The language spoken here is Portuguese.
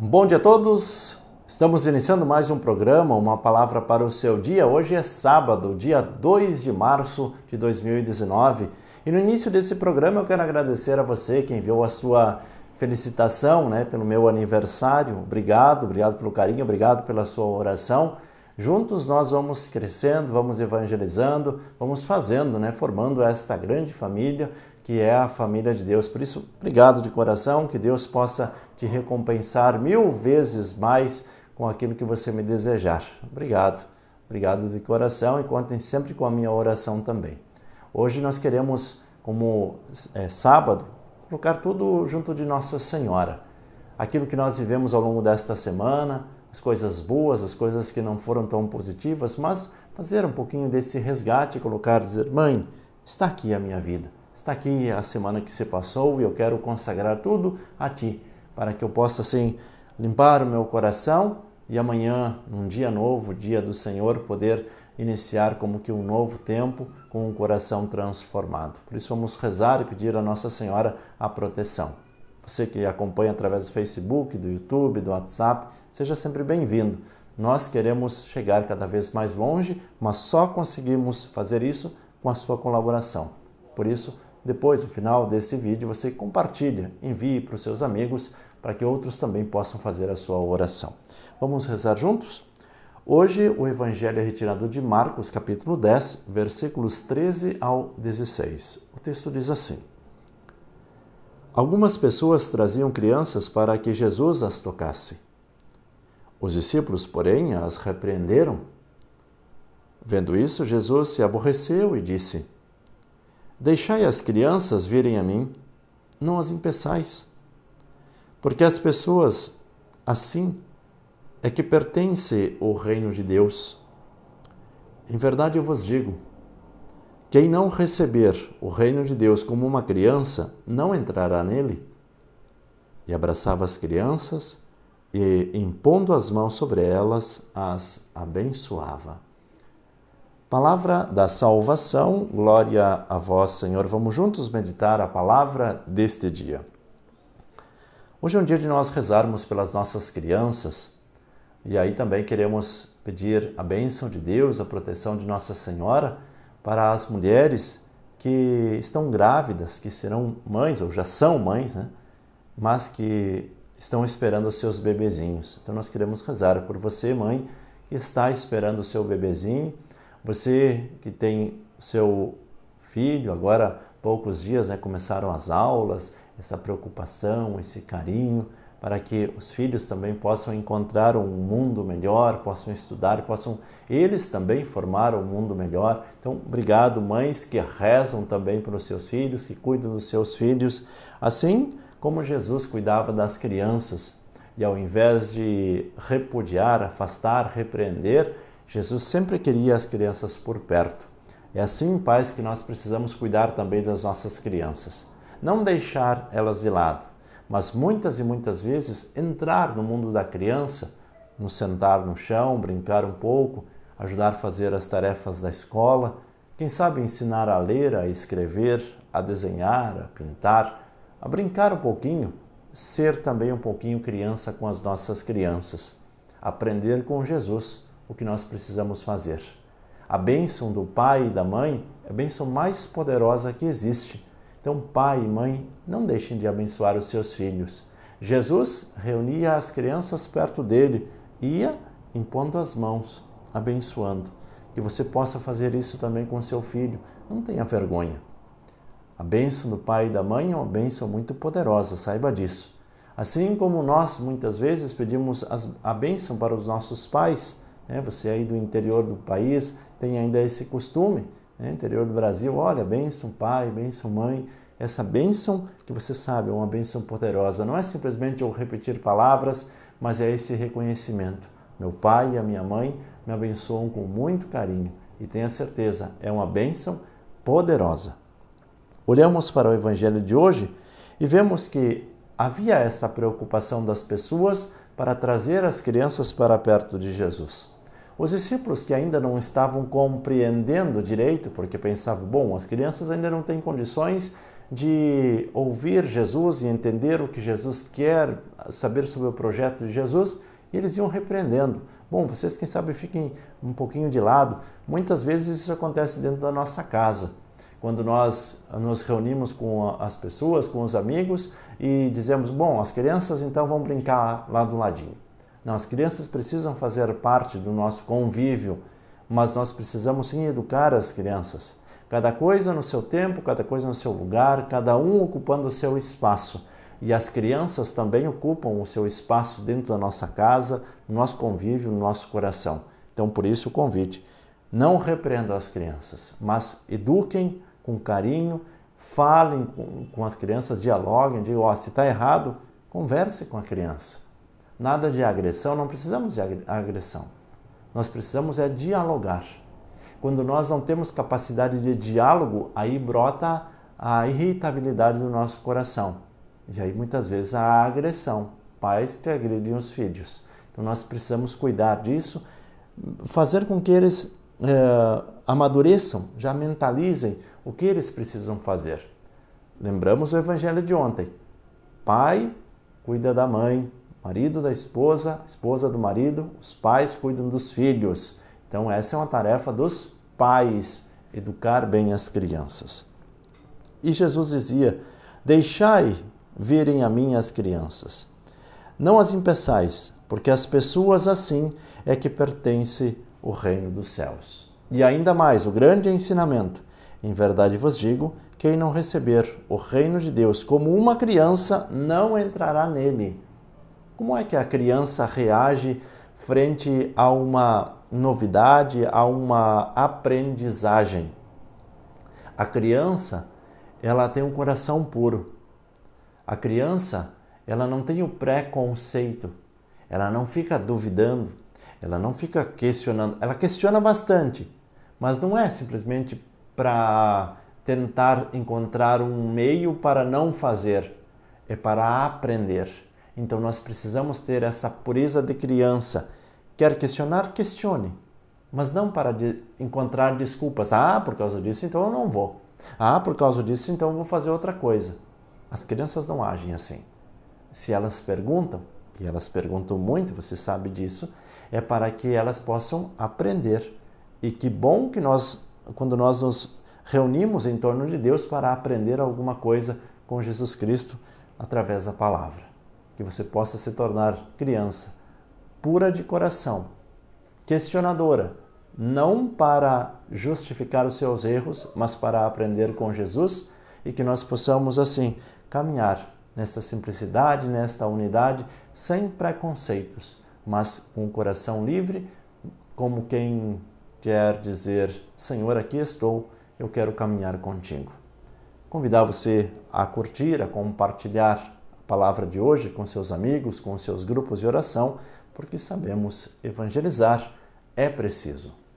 Bom dia a todos. Estamos iniciando mais um programa, uma palavra para o seu dia. Hoje é sábado, dia 2 de março de 2019. E no início desse programa eu quero agradecer a você que enviou a sua felicitação, né, pelo meu aniversário. Obrigado, obrigado pelo carinho, obrigado pela sua oração. Juntos nós vamos crescendo, vamos evangelizando, vamos fazendo, né, formando esta grande família que é a família de Deus. Por isso, obrigado de coração, que Deus possa te recompensar mil vezes mais com aquilo que você me desejar. Obrigado, obrigado de coração e contem sempre com a minha oração também. Hoje nós queremos, como é, sábado, colocar tudo junto de Nossa Senhora. Aquilo que nós vivemos ao longo desta semana, as coisas boas, as coisas que não foram tão positivas, mas fazer um pouquinho desse resgate, colocar, dizer: Mãe, está aqui a minha vida. Está aqui a semana que se passou e eu quero consagrar tudo a Ti, para que eu possa assim limpar o meu coração e amanhã, num dia novo, dia do Senhor, poder iniciar como que um novo tempo com um coração transformado. Por isso vamos rezar e pedir a Nossa Senhora a proteção. Você que acompanha através do Facebook, do YouTube, do WhatsApp, seja sempre bem-vindo. Nós queremos chegar cada vez mais longe, mas só conseguimos fazer isso com a sua colaboração. Por isso, depois, no final desse vídeo, você compartilha, envie para os seus amigos para que outros também possam fazer a sua oração. Vamos rezar juntos? Hoje o evangelho é retirado de Marcos, capítulo 10, versículos 13 ao 16. O texto diz assim: Algumas pessoas traziam crianças para que Jesus as tocasse. Os discípulos, porém, as repreenderam. Vendo isso, Jesus se aborreceu e disse: Deixai as crianças virem a mim, não as impeçais. Porque as pessoas assim é que pertence o reino de Deus. Em verdade eu vos digo: quem não receber o reino de Deus como uma criança, não entrará nele. E abraçava as crianças e, impondo as mãos sobre elas, as abençoava. Palavra da salvação, glória a vós, Senhor. Vamos juntos meditar a palavra deste dia. Hoje é um dia de nós rezarmos pelas nossas crianças e aí também queremos pedir a bênção de Deus, a proteção de Nossa Senhora para as mulheres que estão grávidas, que serão mães ou já são mães, né? mas que estão esperando os seus bebezinhos. Então nós queremos rezar por você, mãe, que está esperando o seu bebezinho você que tem seu filho, agora poucos dias né, começaram as aulas, essa preocupação, esse carinho, para que os filhos também possam encontrar um mundo melhor, possam estudar, possam eles também formar um mundo melhor. Então, obrigado, mães que rezam também pelos seus filhos, que cuidam dos seus filhos, assim como Jesus cuidava das crianças. E ao invés de repudiar, afastar, repreender, Jesus sempre queria as crianças por perto. É assim, pais, que nós precisamos cuidar também das nossas crianças. Não deixar elas de lado, mas muitas e muitas vezes entrar no mundo da criança, nos sentar no chão, brincar um pouco, ajudar a fazer as tarefas da escola, quem sabe ensinar a ler, a escrever, a desenhar, a pintar, a brincar um pouquinho, ser também um pouquinho criança com as nossas crianças, aprender com Jesus o que nós precisamos fazer. A bênção do pai e da mãe é a bênção mais poderosa que existe. Então, pai e mãe, não deixem de abençoar os seus filhos. Jesus reunia as crianças perto dele, ia impondo as mãos, abençoando. Que você possa fazer isso também com seu filho. Não tenha vergonha. A bênção do pai e da mãe é uma bênção muito poderosa, saiba disso. Assim como nós muitas vezes pedimos a bênção para os nossos pais, né? Você aí do interior do país tem ainda esse costume, né? interior do Brasil, olha, bênção pai, bênção mãe. Essa bênção que você sabe é uma bênção poderosa. Não é simplesmente eu repetir palavras, mas é esse reconhecimento. Meu pai e a minha mãe me abençoam com muito carinho e tenha certeza, é uma bênção poderosa. Olhamos para o evangelho de hoje e vemos que havia essa preocupação das pessoas para trazer as crianças para perto de Jesus. Os discípulos que ainda não estavam compreendendo direito, porque pensavam, bom, as crianças ainda não têm condições de ouvir Jesus e entender o que Jesus quer, saber sobre o projeto de Jesus, e eles iam repreendendo. Bom, vocês quem sabe fiquem um pouquinho de lado. Muitas vezes isso acontece dentro da nossa casa. Quando nós nos reunimos com as pessoas, com os amigos e dizemos: Bom, as crianças então vão brincar lá do ladinho. Não, as crianças precisam fazer parte do nosso convívio, mas nós precisamos sim educar as crianças. Cada coisa no seu tempo, cada coisa no seu lugar, cada um ocupando o seu espaço. E as crianças também ocupam o seu espaço dentro da nossa casa, no nosso convívio, no nosso coração. Então, por isso o convite. Não repreendam as crianças, mas eduquem com carinho, falem com, com as crianças, dialoguem, digam, oh, se está errado, converse com a criança. Nada de agressão, não precisamos de agressão. Nós precisamos é dialogar. Quando nós não temos capacidade de diálogo, aí brota a irritabilidade do nosso coração. E aí muitas vezes a agressão, pais que agredem os filhos. Então nós precisamos cuidar disso, fazer com que eles é, amadureçam, já mentalizem o que eles precisam fazer. Lembramos o evangelho de ontem. Pai cuida da mãe, Marido da esposa, esposa do marido, os pais cuidam dos filhos. Então, essa é uma tarefa dos pais, educar bem as crianças. E Jesus dizia: Deixai virem a mim as crianças. Não as impeçais, porque as pessoas assim é que pertence o reino dos céus. E ainda mais, o grande ensinamento. Em verdade vos digo: quem não receber o reino de Deus como uma criança não entrará nele. Como é que a criança reage frente a uma novidade, a uma aprendizagem? A criança, ela tem um coração puro. A criança, ela não tem o preconceito. Ela não fica duvidando, ela não fica questionando. Ela questiona bastante, mas não é simplesmente para tentar encontrar um meio para não fazer, é para aprender. Então nós precisamos ter essa pureza de criança. Quer questionar? Questione. Mas não para de encontrar desculpas. Ah, por causa disso, então eu não vou. Ah, por causa disso, então eu vou fazer outra coisa. As crianças não agem assim. Se elas perguntam, e elas perguntam muito, você sabe disso, é para que elas possam aprender. E que bom que nós, quando nós nos reunimos em torno de Deus para aprender alguma coisa com Jesus Cristo através da palavra que você possa se tornar criança pura de coração, questionadora, não para justificar os seus erros, mas para aprender com Jesus e que nós possamos assim caminhar nesta simplicidade, nesta unidade, sem preconceitos, mas com o coração livre, como quem quer dizer: Senhor, aqui estou, eu quero caminhar contigo. Convidar você a curtir, a compartilhar palavra de hoje com seus amigos, com seus grupos de oração, porque sabemos evangelizar é preciso.